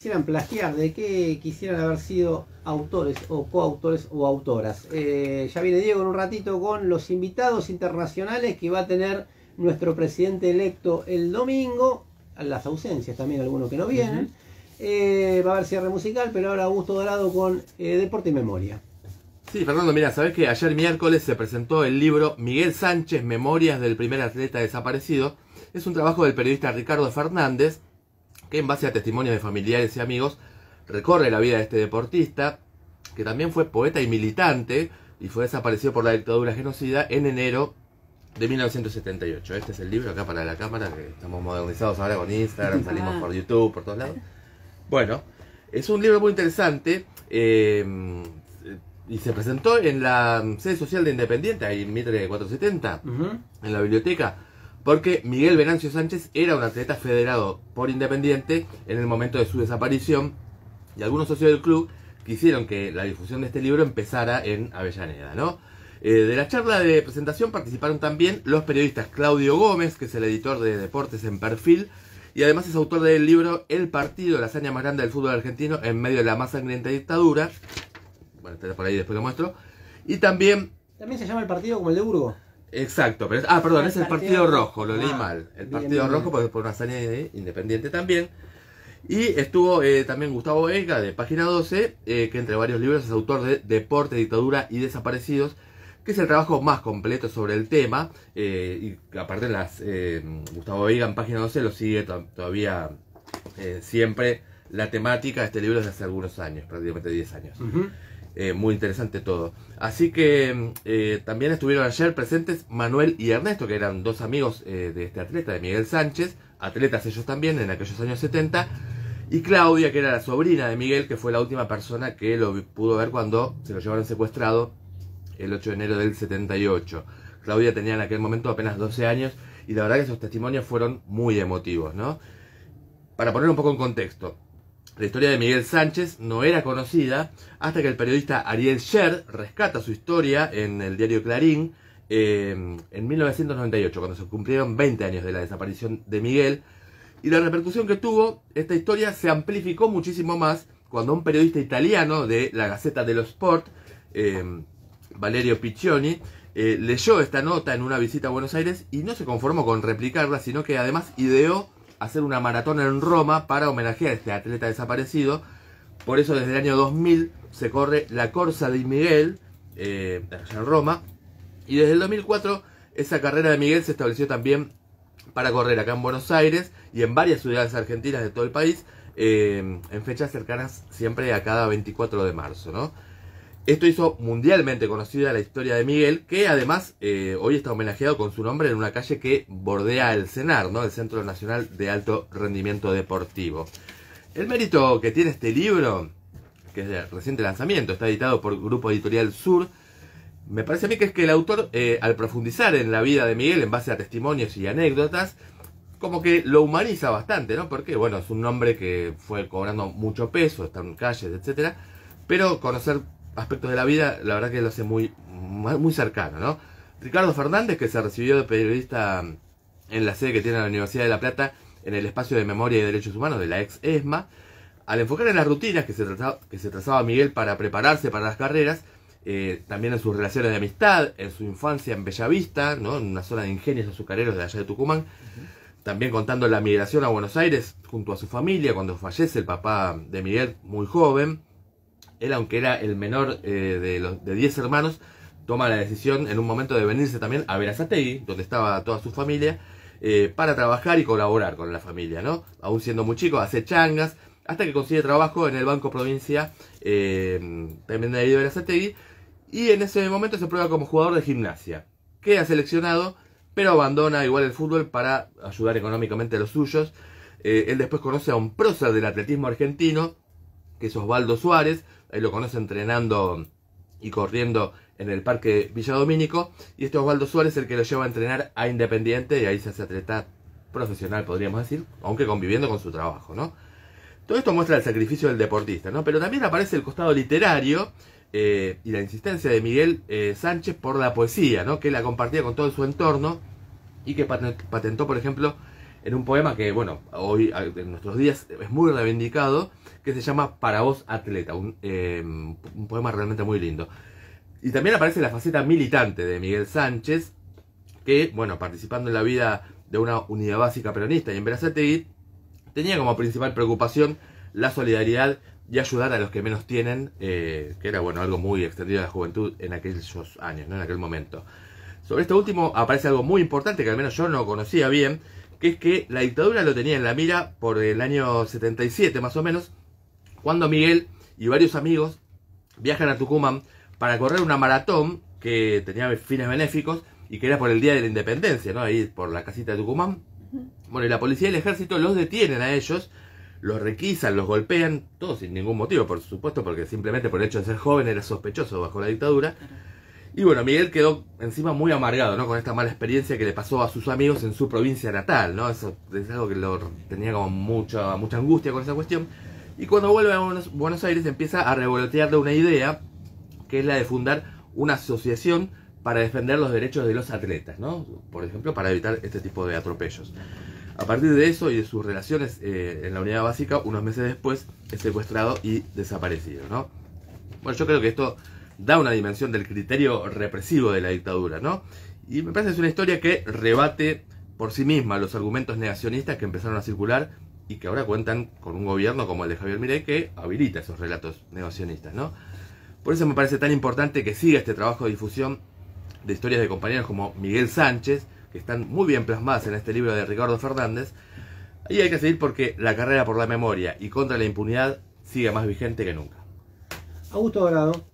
quisieran plagiar, de que quisieran haber sido autores o coautores o autoras. Eh, ya viene Diego en un ratito con los invitados internacionales que va a tener nuestro presidente electo el domingo, las ausencias también, algunos que no vienen. Eh, va a haber cierre musical, pero ahora Augusto Dorado con eh, Deporte y Memoria. Sí, Fernando, mira, sabes que ayer miércoles se presentó el libro Miguel Sánchez, Memorias del primer atleta desaparecido. Es un trabajo del periodista Ricardo Fernández que en base a testimonios de familiares y amigos recorre la vida de este deportista, que también fue poeta y militante y fue desaparecido por la dictadura genocida en enero de 1978. Este es el libro acá para la cámara, que estamos modernizados ahora con Instagram, salimos ah. por YouTube, por todos lados. Bueno, es un libro muy interesante eh, y se presentó en la sede social de Independiente, ahí en Mitre 470, en la biblioteca porque Miguel Venancio Sánchez era un atleta federado por Independiente en el momento de su desaparición y algunos socios del club quisieron que la difusión de este libro empezara en Avellaneda, ¿no? Eh, de la charla de presentación participaron también los periodistas Claudio Gómez, que es el editor de Deportes en Perfil, y además es autor del libro El partido, la hazaña más grande del fútbol argentino en medio de la más sangrienta dictadura. Bueno, está por ahí, después lo muestro. Y también... También se llama el partido como el de Burgo. Exacto, pero ah, perdón, es el Partido, Rojo, lo leí mal. El Partido Rojo, porque por una salida independiente también. Y estuvo eh, también Gustavo Vega de Página 12, eh, que entre varios libros es autor de Deporte, Dictadura y Desaparecidos, que es el trabajo más completo sobre el tema. Eh, y aparte, las, Gustavo Vega en Página 12 lo sigue todavía siempre la temática. de Este libro desde hace algunos años, prácticamente 10 años. Eh, muy interesante todo. Así que eh, también estuvieron ayer presentes Manuel y Ernesto, que eran dos amigos eh, de este atleta, de Miguel Sánchez, atletas ellos también en aquellos años 70, y Claudia, que era la sobrina de Miguel, que fue la última persona que lo pudo ver cuando se lo llevaron secuestrado el 8 de enero del 78. Claudia tenía en aquel momento apenas 12 años y la verdad que esos testimonios fueron muy emotivos, ¿no? Para poner un poco en contexto, la historia de Miguel Sánchez no era conocida hasta que el periodista Ariel Sher rescata su historia en el diario Clarín eh, en 1998, cuando se cumplieron 20 años de la desaparición de Miguel. Y la repercusión que tuvo esta historia se amplificó muchísimo más cuando un periodista italiano de la Gaceta dello Sport, eh, Valerio Piccioni, eh, leyó esta nota en una visita a Buenos Aires y no se conformó con replicarla, sino que además ideó hacer una maratón en Roma para homenajear a este atleta desaparecido. Por eso desde el año 2000 se corre la Corsa de Miguel, eh, en Roma. Y desde el 2004 esa carrera de Miguel se estableció también para correr acá en Buenos Aires y en varias ciudades argentinas de todo el país, eh, en fechas cercanas siempre a cada 24 de marzo, ¿no? Esto hizo mundialmente conocida la historia de Miguel, que además eh, hoy está homenajeado con su nombre en una calle que bordea el CENAR, ¿no? el Centro Nacional de Alto Rendimiento Deportivo. El mérito que tiene este libro, que es de reciente lanzamiento, está editado por Grupo Editorial Sur, me parece a mí que es que el autor, eh, al profundizar en la vida de Miguel en base a testimonios y anécdotas, como que lo humaniza bastante, ¿no? Porque, bueno, es un nombre que fue cobrando mucho peso, está en calles, etcétera, pero conocer aspectos de la vida, la verdad que lo hace muy, muy cercano, ¿no? Ricardo Fernández, que se recibió de periodista en la sede que tiene la Universidad de La Plata, en el espacio de memoria y derechos humanos de la ex ESMA, al enfocar en las rutinas que se, trazaba, que se Miguel para prepararse para las carreras, eh, también en sus relaciones de amistad, en su infancia en Bellavista, ¿no? en una zona de ingenios azucareros de allá de Tucumán, también contando la migración a Buenos Aires junto a su familia cuando fallece el papá de Miguel muy joven, él, aunque era el menor eh, de los 10 hermanos, toma la decisión en un momento de venirse también a Verazategui, donde estaba toda su familia, eh, para trabajar y colaborar con la familia, ¿no? Aún siendo muy chico, hace changas, hasta que consigue trabajo en el Banco Provincia, eh, también de Verazategui, y en ese momento se prueba como jugador de gimnasia. Queda seleccionado, pero abandona igual el fútbol para ayudar económicamente a los suyos. él después conoce a un prócer del atletismo argentino, que es Osvaldo Suárez, él lo conoce entrenando y corriendo en el Parque Villa Y este Osvaldo Suárez es el que lo lleva a entrenar a Independiente y ahí se hace atleta profesional, podríamos decir, aunque conviviendo con su trabajo, ¿no? Todo esto muestra el sacrificio del deportista, ¿no? Pero también aparece el costado literario eh, y la insistencia de Miguel eh, Sánchez por la poesía, ¿no? Que la compartía con todo su entorno y que patentó, por ejemplo, en un poema que, bueno, hoy en nuestros días es muy reivindicado, que se llama Para vos, atleta, em, un, poema realmente muy lindo. Y también aparece la faceta militante de Miguel Sánchez, que, bueno, participando en la vida de una unidad básica peronista y en Berazategui, tenía como principal preocupación la solidaridad y ayudar a los que menos tienen, eh, que era, bueno, algo muy extendido de la juventud en aquellos años, en aquel momento. Sobre este último aparece algo muy importante que al menos yo no conocía bien, que es que la dictadura lo tenía en la mira por el año 77 más o menos, cuando Miguel y varios amigos viajan a Tucumán para correr una maratón que tenía fines benéficos y que era por el Día de la Independencia, ¿no? Ahí por la casita de Tucumán. Bueno, y la policía y el ejército los detienen a ellos, los requisan, los golpean, todos sin ningún motivo, por supuesto, porque simplemente por el hecho de ser joven era sospechoso bajo la dictadura. Y bueno, Miguel quedó encima muy amargado, ¿no? Con esta mala experiencia que le pasó a sus amigos en su provincia natal, ¿no? Eso es algo que lo tenía como mucha, mucha angustia con esa cuestión. Y cuando vuelve a Buenos Aires empieza a revolotearle una idea, que es la de fundar una asociación para defender los derechos de los atletas, ¿no? Por ejemplo, para evitar este tipo de atropellos. A partir de eso y de sus relaciones eh, en la unidad básica, unos meses después es secuestrado y desaparecido, ¿no? Bueno, yo creo que esto da una dimensión del criterio represivo de la dictadura, ¿no? Y me parece que es una historia que rebate por sí misma los argumentos negacionistas que empezaron a circular y que ahora cuentan con un gobierno como el de Javier Mirey que habilita esos relatos negacionistas, ¿no? Por eso me parece tan importante que siga este trabajo de difusión de historias de compañeros como Miguel Sánchez, que están muy bien plasmadas en este libro de Ricardo Fernández. Ahí hay que seguir porque la carrera por la memoria y contra la impunidad sigue más vigente que nunca. Augusto Dorado.